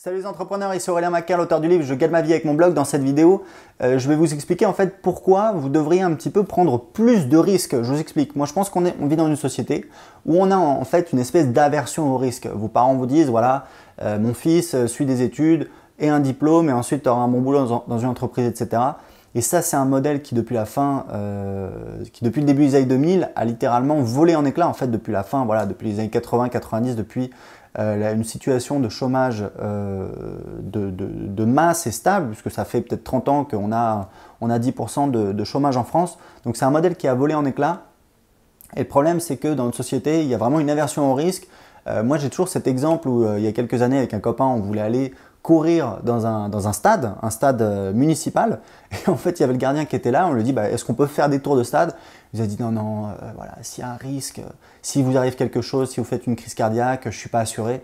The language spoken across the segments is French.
Salut les entrepreneurs, ici Aurélien Macaire, l'auteur du livre Je gagne ma vie avec mon blog. Dans cette vidéo, euh, je vais vous expliquer en fait pourquoi vous devriez un petit peu prendre plus de risques. Je vous explique. Moi, je pense qu'on vit dans une société où on a en fait une espèce d'aversion au risque. Vos parents vous disent voilà, euh, mon fils suit des études et un diplôme et ensuite aura un bon boulot dans une entreprise, etc. Et ça, c'est un modèle qui, depuis la fin, euh, qui depuis le début des années 2000, a littéralement volé en éclat en fait, depuis la fin, voilà, depuis les années 80, 90, depuis euh, une situation de chômage euh, de, masse est stable, puisque ça fait peut-être 30 ans qu'on a, on a 10% de, chômage en France. Donc c'est un modèle qui a volé en éclat Et le problème, c'est que dans notre société, il y a vraiment une aversion au risque. moi, j'ai toujours cet exemple où il y a quelques années, avec un copain, on voulait aller courir dans un, dans un, stade, un stade euh, municipal. Et en fait, il y avait le gardien qui était là. On lui dit bah, Est-ce qu'on peut faire des tours de stade Il nous a dit Non, non, euh, voilà, s'il y a un risque, si vous arrive quelque chose, si vous faites une crise cardiaque, je ne suis pas assuré.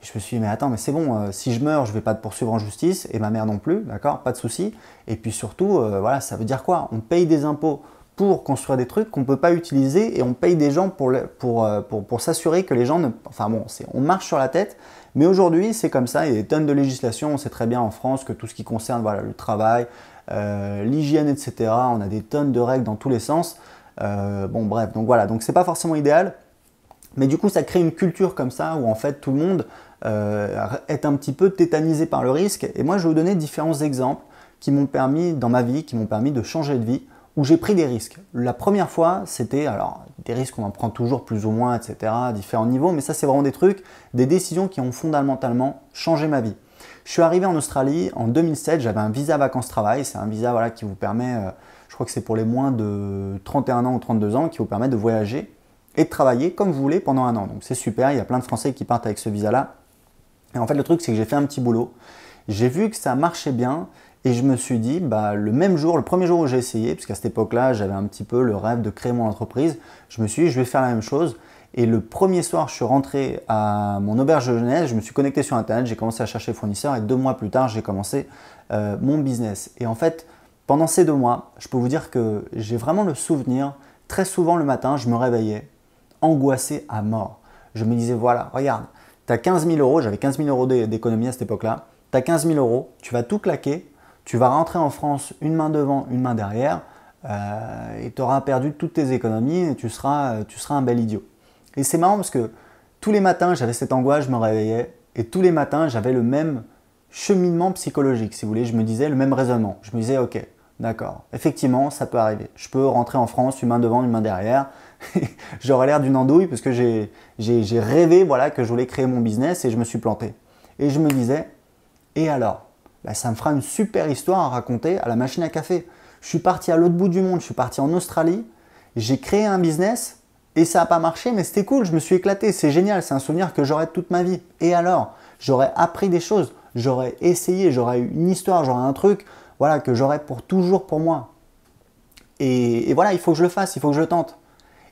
je me suis dit Mais attends, mais c'est bon, euh, si je meurs, je ne vais pas te poursuivre en justice, et ma mère non plus, d'accord Pas de souci. Et puis surtout, voilà, ça veut dire quoi On paye des impôts pour construire des trucs qu'on ne peut pas utiliser et on paye des gens pour, pour, pour, pour, pour s'assurer que les gens ne. Enfin bon, on marche sur la tête. Mais aujourd'hui, c'est comme ça, il y a des tonnes de législations, on sait très bien en France que tout ce qui concerne voilà, le travail, euh, l'hygiène, etc., on a des tonnes de règles dans tous les sens. Euh, bon, bref, donc voilà, donc c'est pas forcément idéal, mais du coup, ça crée une culture comme ça où en fait tout le monde euh, est un petit peu tétanisé par le risque. Et moi, je vais vous donner différents exemples qui m'ont permis dans ma vie, qui m'ont permis de changer de vie où j'ai pris des risques. La première fois, c'était, alors, des risques, on en prend toujours plus ou moins, etc., à différents niveaux, mais ça, c'est vraiment des trucs, des décisions qui ont fondamentalement changé ma vie. Je suis arrivé en Australie en 2007, j'avais un visa vacances-travail, c'est un visa qui vous permet, euh, je crois que c'est pour les moins de 31 ans ou 32 ans, qui vous permet de voyager et de travailler comme vous voulez pendant un an. Donc c'est super, il y a plein de Français qui partent avec ce visa-là. Et en fait, le truc, c'est que j'ai fait un petit boulot, j'ai vu que ça marchait bien et je me suis dit, bah, le même jour, le premier jour où j'ai essayé, puisqu'à cette époque-là, j'avais un petit peu le rêve de créer mon entreprise, je me suis dit, je vais faire la même chose. Et le premier soir, je suis rentré à mon auberge de jeunesse, je me suis connecté sur Internet, j'ai commencé à chercher fournisseurs et deux mois plus tard, j'ai commencé euh, mon business. Et en fait, pendant ces deux mois, je peux vous dire que j'ai vraiment le souvenir, très souvent le matin, je me réveillais angoissé à mort. Je me disais, voilà, regarde, tu as 15 000 euros, j'avais 15 000 euros d'économie à cette époque-là, tu as 15 000 euros, tu vas tout claquer tu vas rentrer en France une main devant, une main derrière, euh, et tu auras perdu toutes tes économies et tu seras, euh, tu seras un bel idiot. Et c'est marrant parce que tous les matins, j'avais cette angoisse, je me réveillais, et tous les matins, j'avais le même cheminement psychologique, si vous voulez, je me disais le même raisonnement. Je me disais, ok, d'accord, effectivement, ça peut arriver. Je peux rentrer en France, une main devant, une main derrière. J'aurais l'air d'une andouille parce que j'ai rêvé voilà, que je voulais créer mon business et je me suis planté. Et je me disais, et alors bah, ça me fera une super histoire à raconter à la machine à café. Je suis parti à l'autre bout du monde, je suis parti en Australie, j'ai créé un business et ça n'a pas marché, mais c'était cool, je me suis éclaté, c'est génial, c'est un souvenir que j'aurai toute ma vie. Et alors, j'aurais appris des choses, j'aurais essayé, j'aurais eu une histoire, j'aurais un truc, voilà, que j'aurais pour toujours pour moi. Et, voilà, il faut que je le fasse, il faut que je le tente.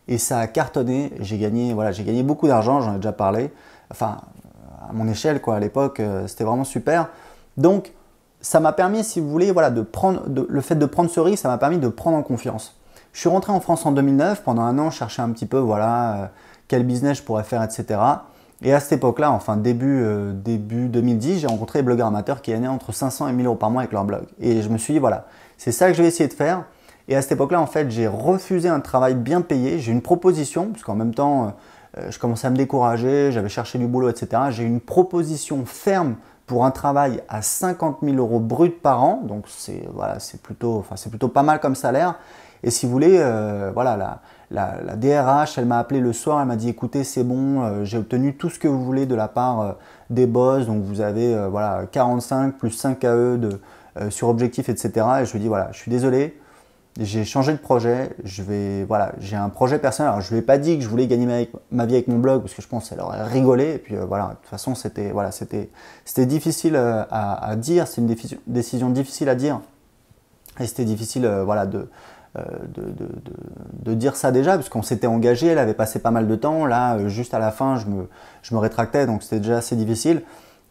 Et ça a cartonné, j'ai gagné, voilà, j'ai gagné beaucoup d'argent, j'en ai déjà parlé. Enfin, à mon échelle, quoi, à l'époque, euh, c'était vraiment super. Donc, ça m'a permis, si vous voulez, de prendre, le fait de prendre ce risque, ça m'a permis de prendre en confiance. Je suis rentré en France en 2009, pendant un an, je cherchais un petit peu, voilà, euh, quel business je pourrais faire, etc. Et à cette époque-là, enfin début, euh, début 2010, j'ai rencontré des blogueurs amateurs qui gagnaient entre 500 et 1000 euros par mois avec leur blog. Et je me suis dit, voilà, c'est ça que je vais essayer de faire. Et à cette époque-là, en fait, j'ai refusé un travail bien payé. J'ai une proposition, parce qu'en même temps, euh, je commençais à me décourager, j'avais cherché du boulot, etc. J'ai une proposition ferme pour un travail à 50 000 euros brut par an, donc c'est voilà, plutôt, enfin, plutôt pas mal comme salaire. Et si vous voulez, euh, voilà, la, la, DRH, elle m'a appelé le soir, elle m'a dit écoutez, c'est bon, euh, j'ai obtenu tout ce que vous voulez de la part euh, des boss, donc vous avez voilà, 45 plus 5 AE de, sur objectif, etc. Et je lui dis voilà, je suis désolé, j'ai changé de projet, j'ai un projet personnel. Alors, je lui ai pas dit que je voulais gagner ma, vie avec mon blog parce que je pense qu'elle aurait rigolé. Et puis euh, voilà, de toute façon, c'était difficile euh, à, dire, c'est une décision difficile à dire, et c'était difficile euh, de, dire ça déjà parce qu'on s'était engagé, elle avait passé pas mal de temps. Là, juste à la fin, je me rétractais, donc c'était déjà assez difficile.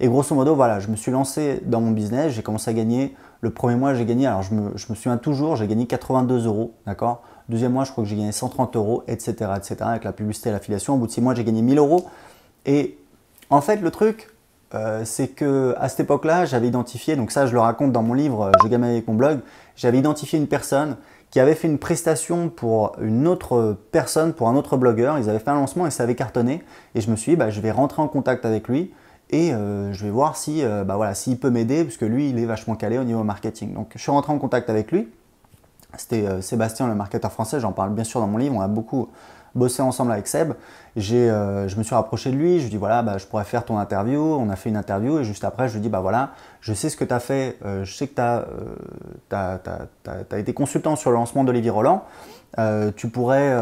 Et grosso modo, voilà, je me suis lancé dans mon business, j'ai commencé à gagner. Le premier mois, j'ai gagné, alors je me, je me souviens toujours, j'ai gagné 82 euros, d'accord Deuxième mois, je crois que j'ai gagné 130 euros, etc., etc., avec la publicité et l'affiliation. Au bout de six mois, j'ai gagné 1000 euros. Et en fait, le truc, euh, c'est que à cette époque-là, j'avais identifié, donc ça, je le raconte dans mon livre euh, Je gagne avec mon blog, j'avais identifié une personne qui avait fait une prestation pour une autre personne, pour un autre blogueur. Ils avaient fait un lancement et ça avait cartonné. Et je me suis dit, bah, je vais rentrer en contact avec lui et euh, je vais voir si euh, bah voilà s'il peut m'aider puisque lui il est vachement calé au niveau marketing. Donc je suis rentré en contact avec lui. C'était euh, Sébastien le marketeur français, j'en parle bien sûr dans mon livre, on a beaucoup bossé ensemble avec Seb. je me suis rapproché de lui, je lui dis voilà, bah, je pourrais faire ton interview, on a fait une interview et juste après je lui dis bah voilà, je sais ce que tu as fait, je sais que tu as, as, été consultant sur le lancement d'Olivier Roland. tu pourrais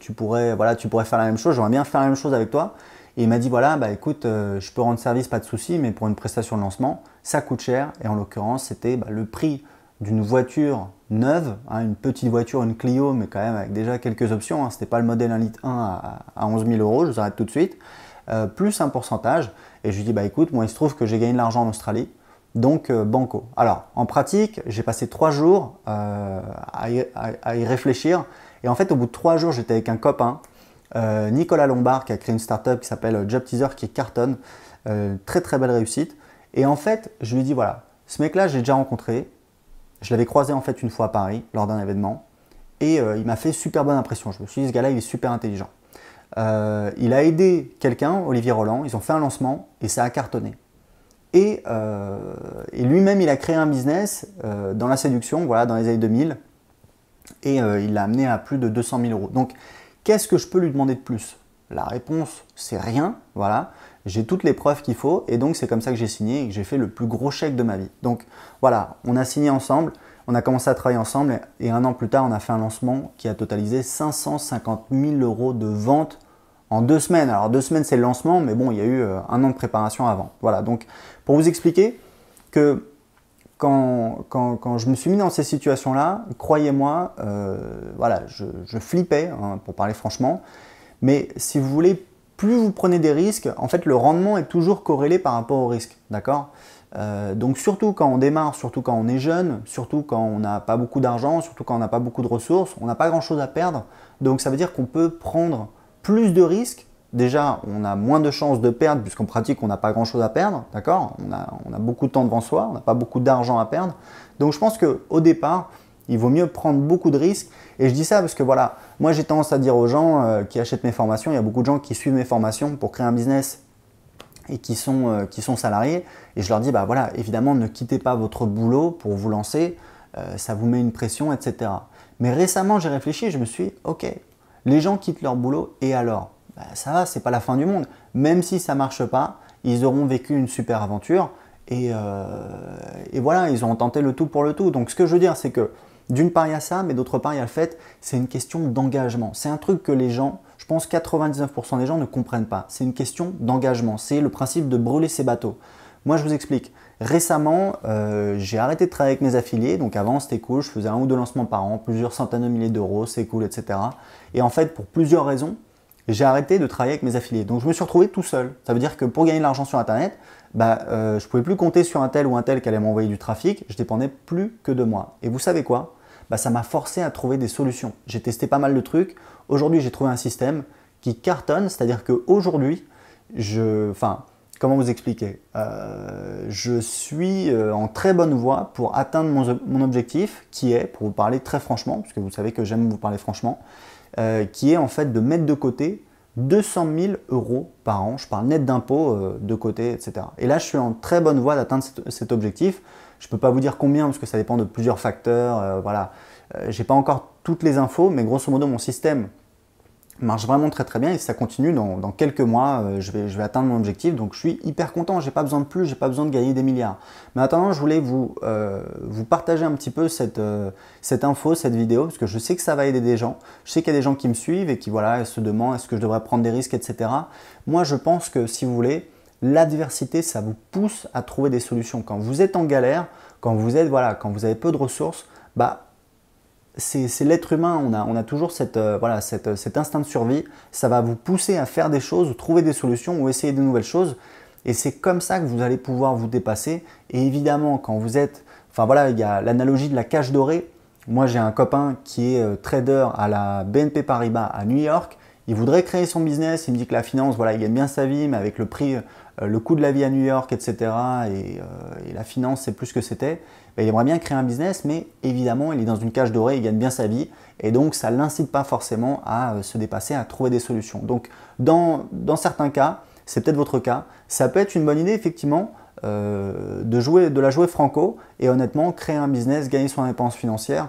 tu pourrais voilà, tu pourrais faire la même chose, j'aimerais bien faire la même chose avec toi. Et il m'a dit voilà, bah écoute, euh, je peux rendre service, pas de souci, mais pour une prestation de lancement, ça coûte cher. Et en l'occurrence, c'était bah, le prix d'une voiture neuve, hein, une petite voiture, une Clio, mais quand même avec déjà quelques options. Hein, c'était pas le modèle 1 litre 1 à, 11 000 euros, je vous arrête tout de suite. Euh, plus un pourcentage. Et je lui dis bah écoute, moi il se trouve que j'ai gagné de l'argent en Australie. Donc euh, banco. Alors en pratique, j'ai passé trois jours à, y, réfléchir. Et en fait, au bout de trois jours, j'étais avec un copain euh, Nicolas Lombard qui a créé une startup qui s'appelle Job Teaser qui cartonne. Euh, très très belle réussite. Et en fait, je lui dis voilà, ce mec-là, j'ai déjà rencontré. Je l'avais croisé en fait une fois à Paris lors d'un événement. Et euh, il m'a fait super bonne impression. Je me suis dit, ce gars-là, il est super intelligent. il a aidé quelqu'un, Olivier Roland. Ils ont fait un lancement et ça a cartonné. Et, lui-même, il a créé un business dans la séduction, voilà, dans les années 2000. Et il l'a amené à plus de 200 000 euros. Donc, Qu'est-ce que je peux lui demander de plus La réponse, c'est rien, voilà. J'ai toutes les preuves qu'il faut et donc c'est comme ça que j'ai signé et que j'ai fait le plus gros chèque de ma vie. Donc voilà, on a signé ensemble, on a commencé à travailler ensemble et un an plus tard, on a fait un lancement qui a totalisé 550 000 euros de vente en deux semaines. Alors deux semaines c'est le lancement, mais bon, il y a eu euh, un an de préparation avant. Voilà, donc pour vous expliquer que quand, je me suis mis dans ces situations-là, croyez-moi, euh, voilà, je, je flippais, hein, pour parler franchement. Mais si vous voulez, plus vous prenez des risques, en fait, le rendement est toujours corrélé par rapport au risque, d'accord euh, donc surtout quand on démarre, surtout quand on est jeune, surtout quand on n'a pas beaucoup d'argent, surtout quand on n'a pas beaucoup de ressources, on n'a pas grand-chose à perdre. Donc ça veut dire qu'on peut prendre plus de risques déjà, on a moins de chances de perdre, puisqu'en pratique, on n'a pas grand-chose à perdre, d'accord on a, beaucoup de temps devant soi, on n'a pas beaucoup d'argent à perdre. Donc je pense qu'au départ, il vaut mieux prendre beaucoup de risques. Et je dis ça parce que voilà, moi j'ai tendance à dire aux gens euh, qui achètent mes formations, il y a beaucoup de gens qui suivent mes formations pour créer un business et qui sont, euh, salariés. Et je leur dis, bah voilà, évidemment, ne quittez pas votre boulot pour vous lancer, euh, ça vous met une pression, etc. Mais récemment, j'ai réfléchi, je me suis dit, ok, les gens quittent leur boulot et alors bah, ça va, c'est pas la fin du monde. Même si ça marche pas, ils auront vécu une super aventure euh, et, voilà, ils ont tenté le tout pour le tout. Donc ce que je veux dire, c'est que d'une part il y a ça, mais d'autre part il y a le fait, c'est une question d'engagement. C'est un truc que les gens, je pense 99% des gens ne comprennent pas. C'est une question d'engagement. C'est le principe de brûler ses bateaux. Moi je vous explique. Récemment, euh, j'ai arrêté de travailler avec mes affiliés. Donc avant, c'était cool, je faisais un ou deux lancements par an, plusieurs centaines de milliers d'euros, c'est cool, etc. Et en fait, pour plusieurs raisons, j'ai arrêté de travailler avec mes affiliés. Donc je me suis retrouvé tout seul. Ça veut dire que pour gagner de l'argent sur Internet, bah, euh, je ne pouvais plus compter sur un tel ou un tel qui allait m'envoyer du trafic. Je dépendais plus que de moi. Et vous savez quoi bah, Ça m'a forcé à trouver des solutions. J'ai testé pas mal de trucs. Aujourd'hui, j'ai trouvé un système qui cartonne. C'est-à-dire qu'aujourd'hui, je... Enfin, comment vous expliquer euh, Je suis euh, en très bonne voie pour atteindre mon, objectif qui est, pour vous parler très franchement, puisque vous savez que j'aime vous parler franchement, euh, qui est en fait de mettre de côté 200 000 euros par an. Je parle net d'impôts euh, de côté, etc. Et là, je suis en très bonne voie d'atteindre cet, cet, objectif. Je ne peux pas vous dire combien parce que ça dépend de plusieurs facteurs. Euh, voilà, j'ai pas encore toutes les infos, mais grosso modo, mon système marche vraiment très très bien et ça continue dans, quelques mois, euh, je, vais, je vais atteindre mon objectif. Donc je suis hyper content, j'ai pas besoin de plus, j'ai pas besoin de gagner des milliards. Mais attendant, je voulais vous, euh, vous partager un petit peu cette, euh, cette info, cette vidéo, parce que je sais que ça va aider des gens. Je sais qu'il y a des gens qui me suivent et qui voilà, se demandent est-ce que je devrais prendre des risques, etc. Moi je pense que si vous voulez, l'adversité, ça vous pousse à trouver des solutions. Quand vous êtes en galère, quand vous êtes voilà, quand vous avez peu de ressources, bah c'est l'être humain, on a, toujours euh, euh, cet instinct de survie, ça va vous pousser à faire des choses, trouver des solutions ou essayer de nouvelles choses, et c'est comme ça que vous allez pouvoir vous dépasser, et évidemment quand vous êtes, enfin voilà, il y a l'analogie de la cage dorée, moi j'ai un copain qui est euh, trader à la BNP Paribas à New York, il voudrait créer son business, il me dit que la finance, voilà, il gagne bien sa vie, mais avec le prix, le coût de la vie à New York, etc., et, et la finance, c'est plus ce que c'était, bah, il aimerait bien créer un business, mais évidemment, il est dans une cage dorée, il gagne bien sa vie, et donc ça ne l'incite pas forcément à euh, se dépasser, à trouver des solutions. Donc, dans, certains cas, c'est peut-être votre cas, ça peut être une bonne idée, effectivement, euh, de, jouer, de la jouer franco, et honnêtement, créer un business, gagner son dépense financière,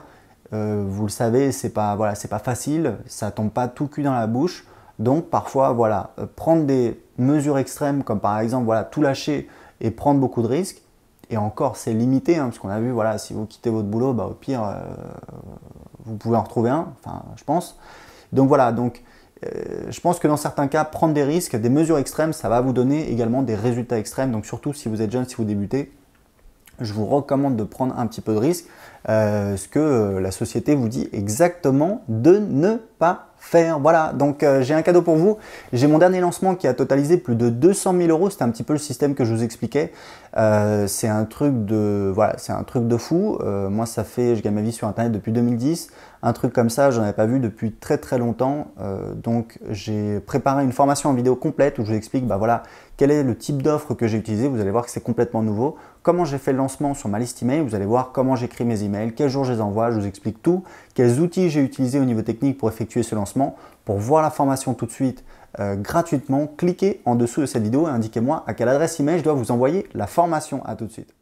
euh, vous le savez, ce pas, pas facile, ça tombe pas tout cul dans la bouche, donc parfois, voilà, prendre des mesures extrêmes, comme par exemple, voilà, tout lâcher et prendre beaucoup de risques, et encore, c'est limité, hein, puisqu'on a vu, voilà, si vous quittez votre boulot, bah, au pire, euh, vous pouvez en retrouver un, enfin, je pense. Donc voilà, donc euh, je pense que dans certains cas, prendre des risques, des mesures extrêmes, ça va vous donner également des résultats extrêmes. Donc surtout si vous êtes jeune, si vous débutez, je vous recommande de prendre un petit peu de risque, euh, ce que euh, la société vous dit exactement de ne pas faire. Voilà, donc euh, j'ai un cadeau pour vous. J'ai mon dernier lancement qui a totalisé plus de 200 000 euros. C'était un petit peu le système que je vous expliquais. c'est un truc de voilà, c'est un truc de fou. moi, ça fait, je gagne ma vie sur internet depuis 2010. Un truc comme ça, je n'en avais pas vu depuis très très longtemps. donc j'ai préparé une formation en vidéo complète où je vous explique, bah voilà, quel est le type d'offre que j'ai utilisé, vous allez voir que c'est complètement nouveau, comment j'ai fait le lancement sur ma liste email, vous allez voir comment j'écris mes emails, quel jour je les envoie, je vous explique tout, quels outils j'ai utilisés au niveau technique pour effectuer ce lancement, pour voir la formation tout de suite euh, gratuitement, cliquez en dessous de cette vidéo et indiquez-moi à quelle adresse email je dois vous envoyer la formation. À tout de suite.